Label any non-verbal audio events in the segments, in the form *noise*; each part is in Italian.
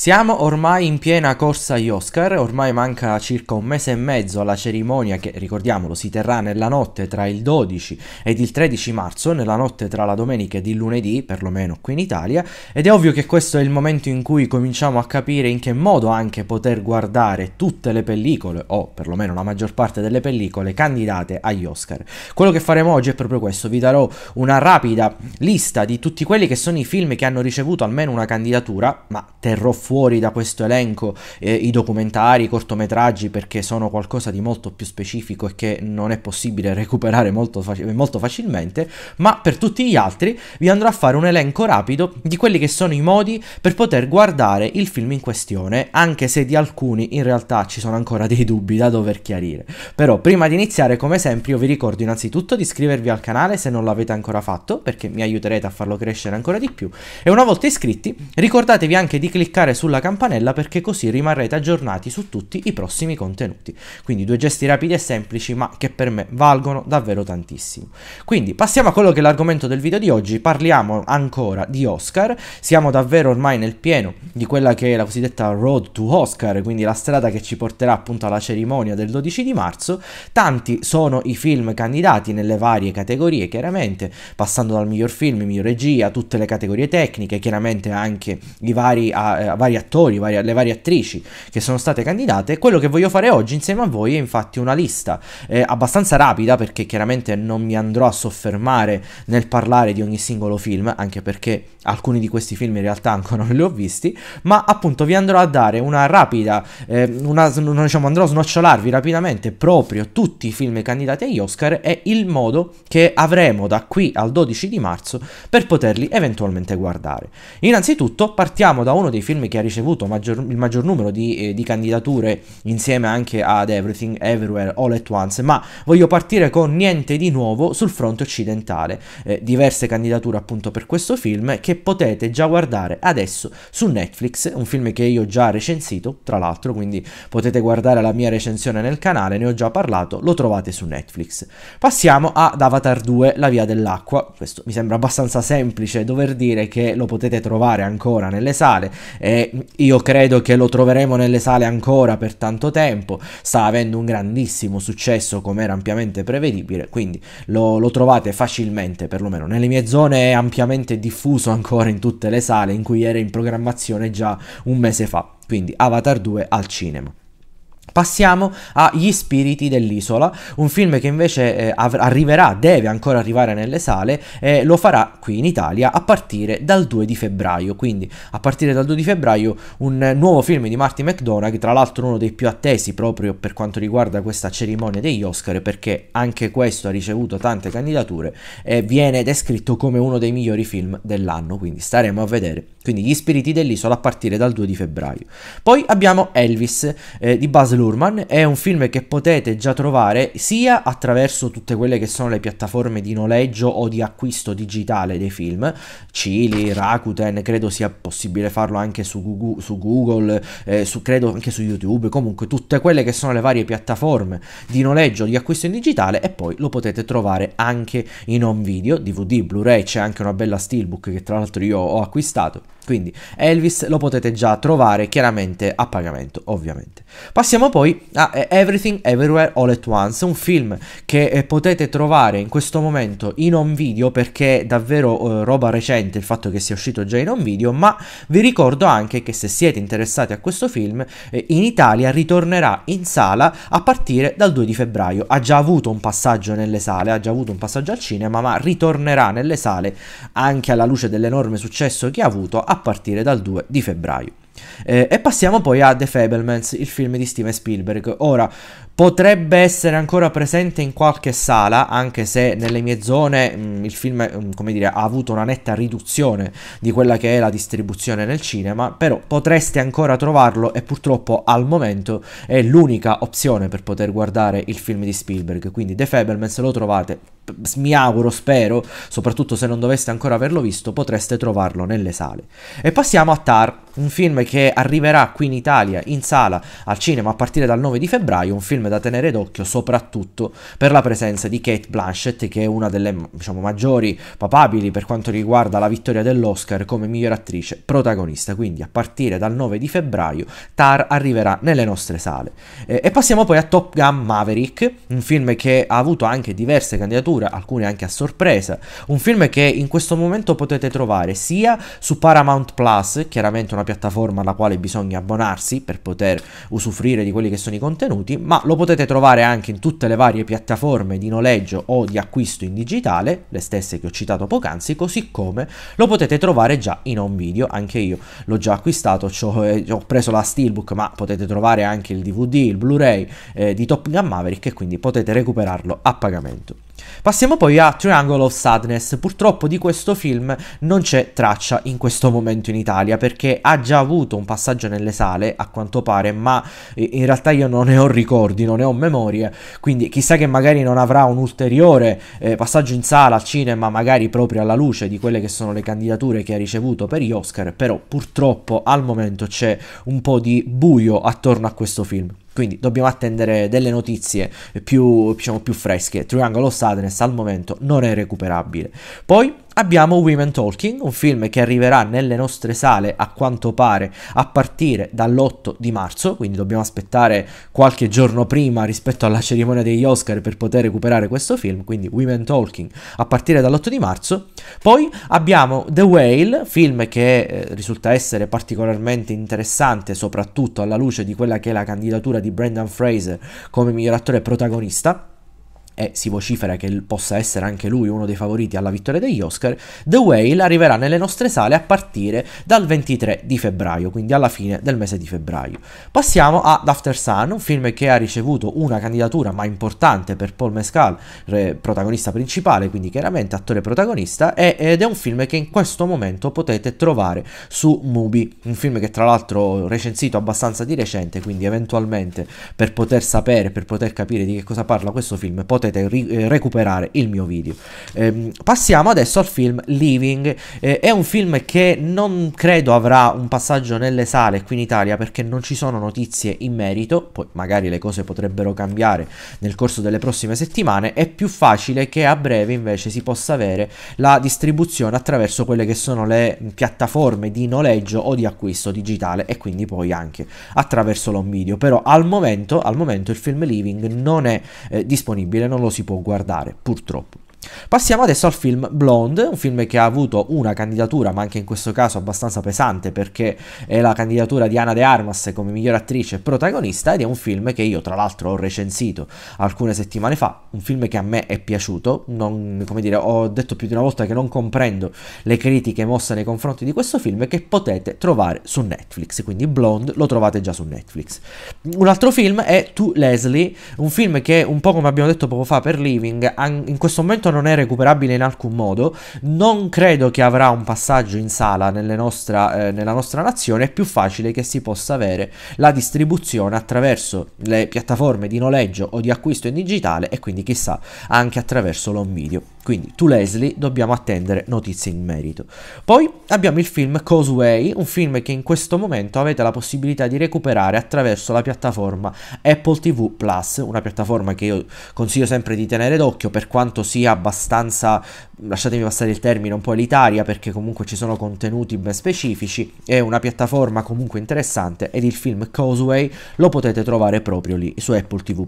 Siamo ormai in piena corsa agli Oscar, ormai manca circa un mese e mezzo alla cerimonia che, ricordiamolo, si terrà nella notte tra il 12 ed il 13 marzo, nella notte tra la domenica ed il lunedì, perlomeno qui in Italia, ed è ovvio che questo è il momento in cui cominciamo a capire in che modo anche poter guardare tutte le pellicole, o perlomeno la maggior parte delle pellicole, candidate agli Oscar. Quello che faremo oggi è proprio questo, vi darò una rapida lista di tutti quelli che sono i film che hanno ricevuto almeno una candidatura, ma terrò fuori fuori da questo elenco eh, i documentari, i cortometraggi perché sono qualcosa di molto più specifico e che non è possibile *laughs* recuperare molto, faci- molto facilmente, ma per tutti gli altri vi andrò a fare un elenco rapido di quelli che sono i modi per poter guardare il film in questione, anche se di alcuni in realtà ci sono ancora dei dubbi da dover chiarire. Però prima di iniziare, come sempre, io vi ricordo innanzitutto di iscrivervi al canale se non l'avete ancora fatto, perché mi aiuterete a farlo crescere ancora di più. E una volta iscritti, ricordatevi anche di cliccare sulla campanella perché così rimarrete aggiornati su tutti i prossimi contenuti. Quindi due gesti rapidi e semplici ma che per me valgono davvero tantissimo. Quindi passiamo a quello che è l'argomento del video di oggi, parliamo ancora di Oscar, siamo davvero ormai nel pieno di quella che è la cosiddetta Road to Oscar, quindi la strada che ci porterà appunto alla cerimonia del 12 di marzo, tanti sono i film candidati nelle varie categorie chiaramente, passando dal miglior film, miglior regia, tutte le categorie tecniche, chiaramente anche i vari, A, eh, vari vari attori, vari, le varie attrici che sono state candidate. Quello che voglio fare oggi insieme a voi è infatti una lista eh, abbastanza rapida perché chiaramente non mi andrò a soffermare nel parlare di ogni singolo film, anche perché alcuni di questi film in realtà ancora non li ho visti, ma appunto vi andrò a dare una rapida, eh, una, diciamo, andrò a snocciolarvi rapidamente proprio tutti i film candidati agli Oscar e il modo che avremo da qui al 12 di marzo per poterli eventualmente guardare. Innanzitutto partiamo da uno dei film che ha ricevuto maggior, il maggior numero di, eh, di, candidature insieme anche ad Everything Everywhere All at Once, ma voglio partire con niente di nuovo sul fronte occidentale. Eh, diverse candidature appunto per questo film che potete già guardare adesso su Netflix, un film che io ho già recensito, tra l'altro, quindi potete guardare la mia recensione nel canale, ne ho già parlato, lo trovate su Netflix. Passiamo ad Avatar 2, La via dell'acqua. Questo mi sembra abbastanza semplice dover dire che lo potete trovare ancora nelle sale. Eh, io credo che lo troveremo nelle sale ancora per tanto tempo, sta avendo un grandissimo successo come era ampiamente prevedibile, quindi lo, lo trovate facilmente, perlomeno nelle mie zone è ampiamente diffuso ancora in tutte le sale in cui era in programmazione già un mese fa, quindi Avatar 2 al cinema. Passiamo a Gli spiriti dell'isola, un film che invece eh, av- arriverà, deve ancora arrivare nelle sale eh, lo farà qui in Italia a partire dal 2 di febbraio. Quindi a partire dal 2 di febbraio un eh, nuovo film di Martin McDonagh, tra l'altro uno dei più attesi proprio per quanto riguarda questa cerimonia degli Oscar, perché anche questo ha ricevuto tante candidature e viene descritto come uno dei migliori film dell'anno, quindi staremo a vedere. Quindi Gli spiriti dell'isola a partire dal 2 di febbraio. Poi abbiamo Elvis eh, di Buzz Thurman è un film che potete già trovare sia attraverso tutte quelle che sono le piattaforme di noleggio o di acquisto digitale dei film, Chili, Rakuten, credo sia possibile farlo anche su Google, su Google eh, su, credo anche su YouTube, comunque tutte quelle che sono le varie piattaforme di noleggio o di acquisto in digitale e poi lo potete trovare anche in home video, DVD, Blu-ray, c'è anche una bella steelbook che tra l'altro io ho acquistato quindi Elvis lo potete già trovare chiaramente a pagamento, ovviamente. Passiamo poi a eh, Everything Everywhere All at Once, un film che eh, potete trovare in questo momento in home video perché è davvero eh, roba recente il fatto che sia uscito già in home video, ma vi ricordo anche che se siete interessati a questo film, eh, in Italia ritornerà in sala a partire dal 2 di febbraio. Ha già avuto un passaggio nelle sale, ha già avuto un passaggio al cinema, ma ritornerà nelle sale anche alla luce dell'enorme successo che ha avuto a partire dal 2 di febbraio. Eh, e passiamo poi a The Fablemans, il film di Steven Spielberg. Ora, potrebbe essere ancora presente in qualche sala, anche se nelle mie zone mh, mm, il film mm, come dire, ha avuto una netta riduzione di quella che è la distribuzione nel cinema, però potreste ancora trovarlo e purtroppo al momento è l'unica opzione per poter guardare il film di Spielberg, quindi The Fableman se lo trovate mi auguro, spero, soprattutto se non doveste ancora averlo visto, potreste trovarlo nelle sale. E passiamo a Tar, un film che arriverà qui in Italia in sala al cinema a partire dal 9 di febbraio, un film da tenere d'occhio, soprattutto per la presenza di Kate Blanchett, che è una delle diciamo, maggiori papabili per quanto riguarda la vittoria dell'Oscar come miglior attrice protagonista. Quindi a partire dal 9 di febbraio Tar arriverà nelle nostre sale. Eh, e passiamo poi a Top Gun Maverick, un film che ha avuto anche diverse candidature, alcune anche a sorpresa, un film che in questo momento potete trovare sia su Paramount Plus, chiaramente una piattaforma alla quale bisogna abbonarsi per poter usufruire di quelli che sono i contenuti, ma lo potete trovare anche in tutte le varie piattaforme di noleggio o di acquisto in digitale, le stesse che ho citato poc'anzi, così come lo potete trovare già in home video, anche io l'ho già acquistato, cioè ho preso la Steelbook, ma potete trovare anche il DVD, il Blu-ray eh, di Top Gun Maverick e quindi potete recuperarlo a pagamento. Passiamo poi a Triangle of Sadness. Purtroppo di questo film non c'è traccia in questo momento in Italia perché ha già avuto un passaggio nelle sale, a quanto pare, ma eh, in realtà io non ne ho ricordi, non ne ho memorie, quindi chissà che magari non avrà un ulteriore eh, passaggio in sala al cinema, magari proprio alla luce di quelle che sono le candidature che ha ricevuto per gli Oscar, però purtroppo al momento c'è un po' di buio attorno a questo film. Quindi dobbiamo attendere delle notizie più, diciamo, più fresche. Triangolo Sadness al momento non è recuperabile. Poi abbiamo Women Talking, un film che arriverà nelle nostre sale a quanto pare a partire dall'8 di marzo, quindi dobbiamo aspettare qualche giorno prima rispetto alla cerimonia degli Oscar per poter recuperare questo film, quindi Women Talking a partire dall'8 di marzo. Poi abbiamo The Whale, film che eh, risulta essere particolarmente interessante soprattutto alla luce di quella che è la candidatura di Brendan Fraser come miglior attore protagonista e si vocifera che possa essere anche lui uno dei favoriti alla vittoria degli Oscar, The Whale arriverà nelle nostre sale a partire dal 23 di febbraio, quindi alla fine del mese di febbraio. Passiamo ad After Sun, un film che ha ricevuto una candidatura ma importante per Paul Mescal, protagonista principale, quindi chiaramente attore protagonista, ed è un film che in questo momento potete trovare su Mubi, un film che tra l'altro ho recensito abbastanza di recente, quindi eventualmente per poter sapere, per poter capire di che cosa parla questo film, potete potete ri- eh, recuperare il mio video. Eh, passiamo adesso al film Living, eh, è un film che non credo avrà un passaggio nelle sale qui in Italia perché non ci sono notizie in merito, poi magari le cose potrebbero cambiare nel corso delle prossime settimane, è più facile che a breve invece si possa avere la distribuzione attraverso quelle che sono le piattaforme di noleggio o di acquisto digitale e quindi poi anche attraverso l'home video, però al momento, al momento il film Living non è eh, disponibile, non non lo si può guardare, purtroppo. Passiamo adesso al film Blonde, un film che ha avuto una candidatura, ma anche in questo caso abbastanza pesante, perché è la candidatura di Ana de Armas come miglior attrice e protagonista, ed è un film che io tra l'altro ho recensito alcune settimane fa, un film che a me è piaciuto, non, come dire, ho detto più di una volta che non comprendo le critiche mosse nei confronti di questo film che potete trovare su Netflix, quindi Blonde lo trovate già su Netflix. Un altro film è To Leslie, un film che un po' come abbiamo detto poco fa per Living, in questo momento tanto non è recuperabile in alcun modo, non credo che avrà un passaggio in sala nostra, eh, nella nostra nazione, è più facile che si possa avere la distribuzione attraverso le piattaforme di noleggio o di acquisto in digitale e quindi chissà anche attraverso l'home video. Quindi tu Leslie dobbiamo attendere notizie in merito. Poi abbiamo il film Causeway, un film che in questo momento avete la possibilità di recuperare attraverso la piattaforma Apple TV Plus, una piattaforma che io consiglio sempre di tenere d'occhio per quanto sia abbastanza lasciatemi passare il termine, un po' elitaria perché comunque ci sono contenuti ben specifici, è una piattaforma comunque interessante ed il film Causeway lo potete trovare proprio lì su Apple TV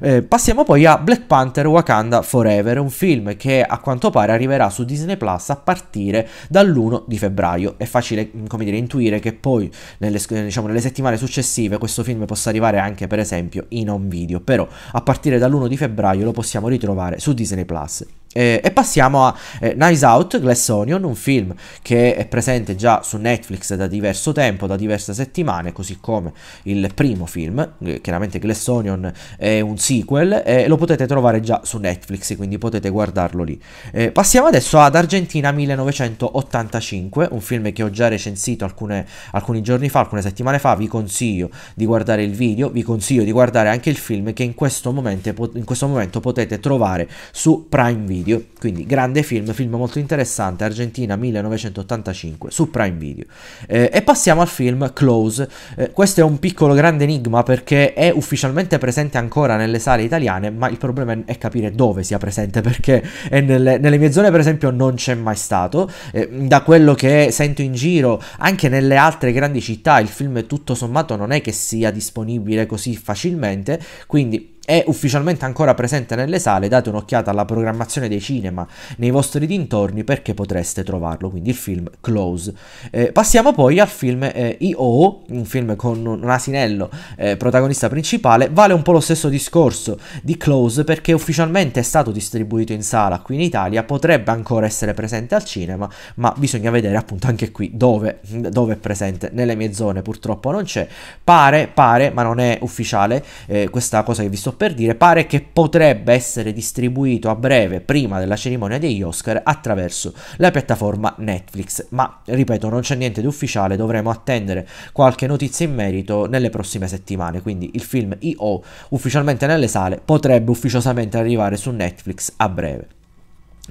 Eh, passiamo poi a Black Panther Wakanda Forever, un film che a quanto pare arriverà su Disney Plus a partire dall'1 di febbraio. È facile, mm, come dire, intuire che poi nelle, diciamo, nelle settimane successive questo film possa arrivare anche per esempio in home video, però a partire dall'1 di febbraio lo possiamo ritrovare su Disney Plus. Eh, e passiamo a eh, Nice Out Glass Onion, un film che è presente già su Netflix da diverso tempo, da diverse settimane, così come il primo film. Eh, chiaramente Glass Onion è un sequel e lo potete trovare già su Netflix, quindi potete guardarlo lì. Eh, passiamo adesso ad Argentina 1985, un film che ho già recensito alcune, alcuni giorni fa, alcune settimane fa. Vi consiglio di guardare il video, vi consiglio di guardare anche il film che in questo momento, in questo momento potete trovare su Prime Video. Video, quindi grande film, film molto interessante, Argentina 1985 su Prime Video. Eh, e passiamo al film Close, eh, questo è un piccolo grande enigma perché è ufficialmente presente ancora nelle sale italiane, ma il problema è capire dove sia presente perché nelle, nelle, mie zone per esempio non c'è mai stato, eh, da quello che sento in giro anche nelle altre grandi città il film tutto sommato non è che sia disponibile così facilmente, quindi è ufficialmente ancora presente nelle sale, date un'occhiata alla programmazione dei cinema nei vostri dintorni perché potreste trovarlo, quindi il film Close. Eh, passiamo poi al film eh, I.O., un film con un asinello eh, protagonista principale, vale un po' lo stesso discorso di Close perché ufficialmente è stato distribuito in sala qui in Italia, potrebbe ancora essere presente al cinema, ma bisogna vedere appunto anche qui dove, dove è presente, nelle mie zone purtroppo non c'è, pare, pare, ma non è ufficiale eh, questa cosa che vi sto sto per dire, pare che potrebbe essere distribuito a breve, prima della cerimonia degli Oscar, attraverso la piattaforma Netflix. Ma ripeto, non c'è niente di ufficiale, dovremo attendere qualche notizia in merito nelle prossime settimane. Quindi il film IO, ufficialmente nelle sale, potrebbe ufficiosamente arrivare su Netflix a breve.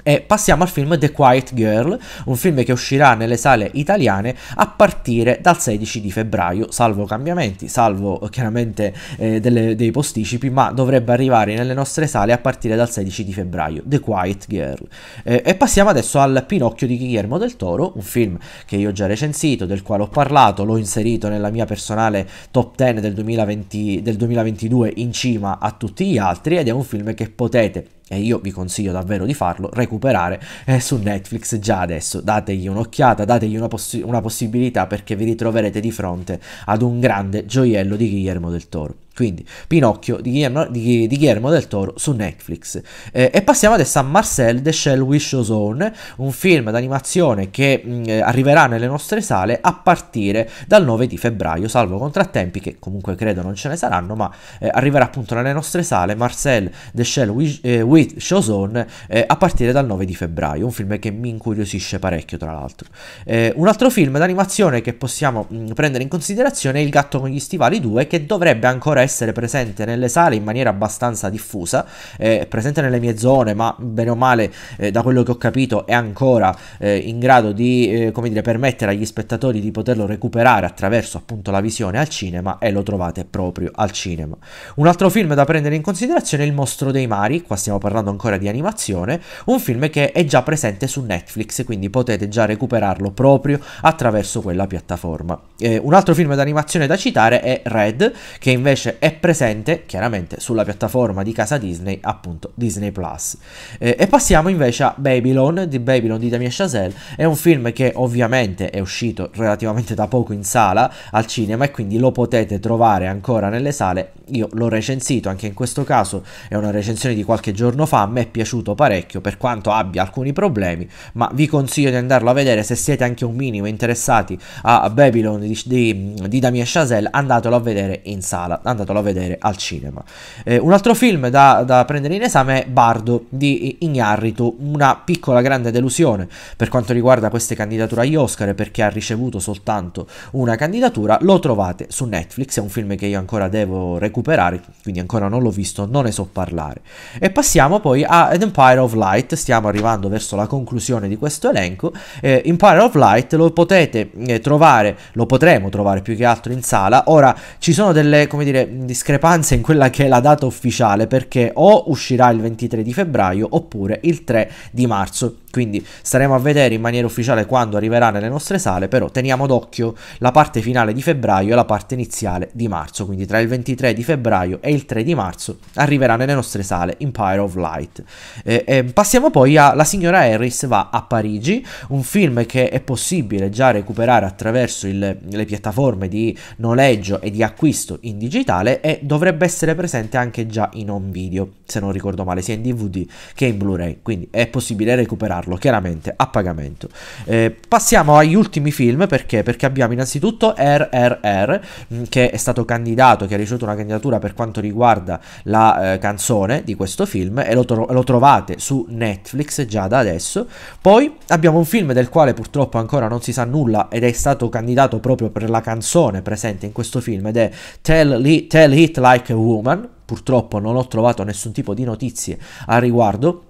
E passiamo al film The Quiet Girl, un film che uscirà nelle sale italiane a partire dal 16 di febbraio, salvo cambiamenti, salvo eh, chiaramente eh, delle, dei posticipi, ma dovrebbe arrivare nelle nostre sale a partire dal 16 di febbraio, The Quiet Girl. Eh, e passiamo adesso al Pinocchio di Guillermo del Toro, un film che io ho già recensito, del quale ho parlato, l'ho inserito nella mia personale top 10 del, 2020, del 2022 in cima a tutti gli altri ed è un film che potete e io vi consiglio davvero di farlo, recuperare eh, su Netflix già adesso. Dategli un'occhiata, dategli una, possi- una possibilità perché vi ritroverete di fronte ad un grande gioiello di Guillermo del Toro quindi Pinocchio di Guillermo, di, di Guillermo del Toro su Netflix. Eh, e passiamo adesso a Marcel The Shell Wish Zone, un film d'animazione che mh, mm, eh, arriverà nelle nostre sale a partire dal 9 di febbraio, salvo contrattempi che comunque credo non ce ne saranno, ma eh, arriverà appunto nelle nostre sale Marcel The Shell Wish, eh, Wish eh, Zone a partire dal 9 di febbraio, un film che mi incuriosisce parecchio tra l'altro. Eh, un altro film d'animazione che possiamo mh, mm, prendere in considerazione è Il gatto con gli stivali 2 che dovrebbe ancora essere essere presente nelle sale in maniera abbastanza diffusa, è eh, presente nelle mie zone, ma bene o male, eh, da quello che ho capito, è ancora eh, in grado di eh, come dire, permettere agli spettatori di poterlo recuperare attraverso appunto la visione al cinema e lo trovate proprio al cinema. Un altro film da prendere in considerazione è Il mostro dei mari, qua stiamo parlando ancora di animazione, un film che è già presente su Netflix, quindi potete già recuperarlo proprio attraverso quella piattaforma. Eh, un altro film d'animazione da citare è Red, che invece è presente chiaramente sulla piattaforma di casa Disney, appunto Disney Plus. Eh, e passiamo invece a Babylon di Babylon di Damien Chazelle, è un film che ovviamente è uscito relativamente da poco in sala al cinema e quindi lo potete trovare ancora nelle sale. Io l'ho recensito anche in questo caso, è una recensione di qualche giorno fa, a me è piaciuto parecchio per quanto abbia alcuni problemi, ma vi consiglio di andarlo a vedere se siete anche un minimo interessati a Babylon di, di, di Damien Chazelle, andatelo a vedere in sala. Andatelo andatelo a vedere al cinema. Eh, un altro film da, da, prendere in esame è Bardo di Ignarritu, una piccola grande delusione per quanto riguarda queste candidature agli Oscar perché ha ricevuto soltanto una candidatura, lo trovate su Netflix, è un film che io ancora devo recuperare, quindi ancora non l'ho visto, non ne so parlare. E passiamo poi a The Empire of Light, stiamo arrivando verso la conclusione di questo elenco, eh, Empire of Light lo potete eh, trovare, lo potremo trovare più che altro in sala, ora ci sono delle, come dire, discrepanze in quella che è la data ufficiale perché o uscirà il 23 di febbraio oppure il 3 di marzo. Quindi staremo a vedere in maniera ufficiale quando arriverà nelle nostre sale, però teniamo d'occhio la parte finale di febbraio e la parte iniziale di marzo, quindi tra il 23 di febbraio e il 3 di marzo arriverà nelle nostre sale Empire of Light. Eh, eh, passiamo poi a La signora Harris va a Parigi, un film che è possibile già recuperare attraverso il, le piattaforme di noleggio e di acquisto in digitale e dovrebbe essere presente anche già in home video, se non ricordo male, sia in DVD che in Blu-ray, quindi è possibile recuperarlo comprarlo, chiaramente a pagamento. Eh, passiamo agli ultimi film perché? Perché abbiamo innanzitutto RRR mm, che è stato candidato, che ha ricevuto una candidatura per quanto riguarda la eh, canzone di questo film e lo, tro- lo, trovate su Netflix già da adesso. Poi abbiamo un film del quale purtroppo ancora non si sa nulla ed è stato candidato proprio per la canzone presente in questo film ed è Tell, Li- Tell It Like a Woman. Purtroppo non ho trovato nessun tipo di notizie a riguardo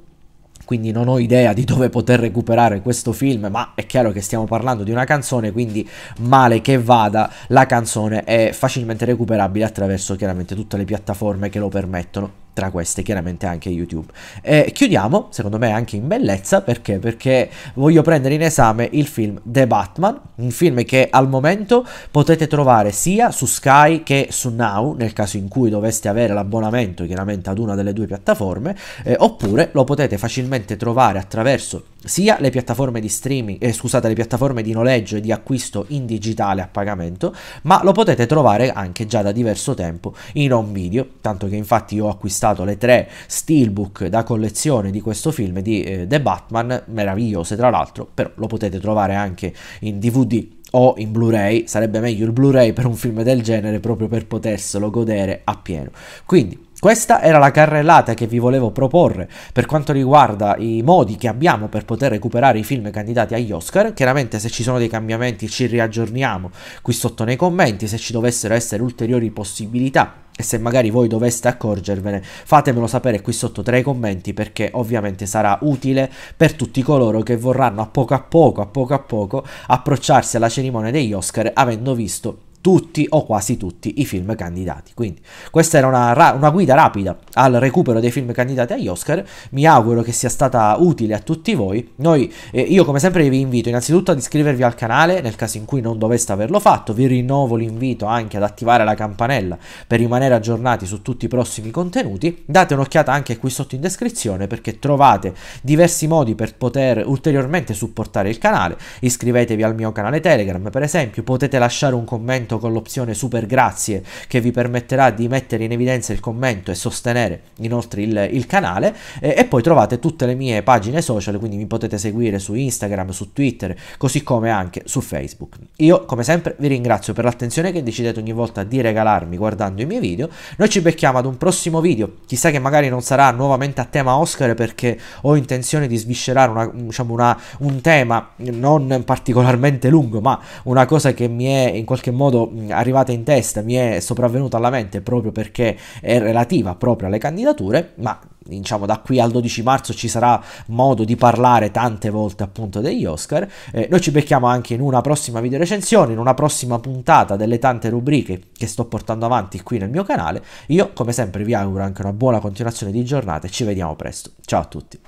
quindi non ho idea di dove poter recuperare questo film, ma è chiaro che stiamo parlando di una canzone, quindi male che vada, la canzone è facilmente recuperabile attraverso chiaramente tutte le piattaforme che lo permettono tra queste chiaramente anche YouTube. E chiudiamo, secondo me anche in bellezza, perché? Perché voglio prendere in esame il film The Batman, un film che al momento potete trovare sia su Sky che su Now, nel caso in cui doveste avere l'abbonamento chiaramente ad una delle due piattaforme, eh, oppure lo potete facilmente trovare attraverso sia le piattaforme di streaming, eh, scusate, le piattaforme di noleggio e di acquisto in digitale a pagamento, ma lo potete trovare anche già da diverso tempo in home video, tanto che infatti io ho acquistato le tre steelbook da collezione di questo film di eh, The Batman, meravigliose tra l'altro, però lo potete trovare anche in DVD o in Blu-ray, sarebbe meglio il Blu-ray per un film del genere proprio per poterselo godere appieno. Quindi questa era la carrellata che vi volevo proporre per quanto riguarda i modi che abbiamo per poter recuperare i film candidati agli Oscar. Chiaramente se ci sono dei cambiamenti ci riaggiorniamo qui sotto nei commenti, se ci dovessero essere ulteriori possibilità e se magari voi doveste accorgervene fatemelo sapere qui sotto tra i commenti perché ovviamente sarà utile per tutti coloro che vorranno a poco a poco, a poco a poco approcciarsi alla cerimonia degli Oscar avendo visto tutti o quasi tutti i film candidati. Quindi questa era una, ra- una, guida rapida al recupero dei film candidati agli Oscar, mi auguro che sia stata utile a tutti voi. Noi, eh, io come sempre vi invito innanzitutto ad iscrivervi al canale nel caso in cui non doveste averlo fatto, vi rinnovo l'invito anche ad attivare la campanella per rimanere aggiornati su tutti i prossimi contenuti, date un'occhiata anche qui sotto in descrizione perché trovate diversi modi per poter ulteriormente supportare il canale, iscrivetevi al mio canale Telegram per esempio, potete lasciare un commento commento con l'opzione super grazie che vi permetterà di mettere in evidenza il commento e sostenere inoltre il, il canale eh, e poi trovate tutte le mie pagine social quindi mi potete seguire su Instagram, su Twitter così come anche su Facebook. Io come sempre vi ringrazio per l'attenzione che decidete ogni volta di regalarmi guardando i miei video, noi ci becchiamo ad un prossimo video, chissà che magari non sarà nuovamente a tema Oscar perché ho intenzione di sviscerare una, diciamo una, un tema non particolarmente lungo ma una cosa che mi è in qualche modo quando mm, arrivata in testa mi è sopravvenuta alla mente proprio perché è relativa proprio alle candidature, ma diciamo da qui al 12 marzo ci sarà modo di parlare tante volte appunto degli Oscar. Eh, noi ci becchiamo anche in una prossima video recensione, in una prossima puntata delle tante rubriche che sto portando avanti qui nel mio canale. Io come sempre vi auguro anche una buona continuazione di giornata e ci vediamo presto. Ciao a tutti.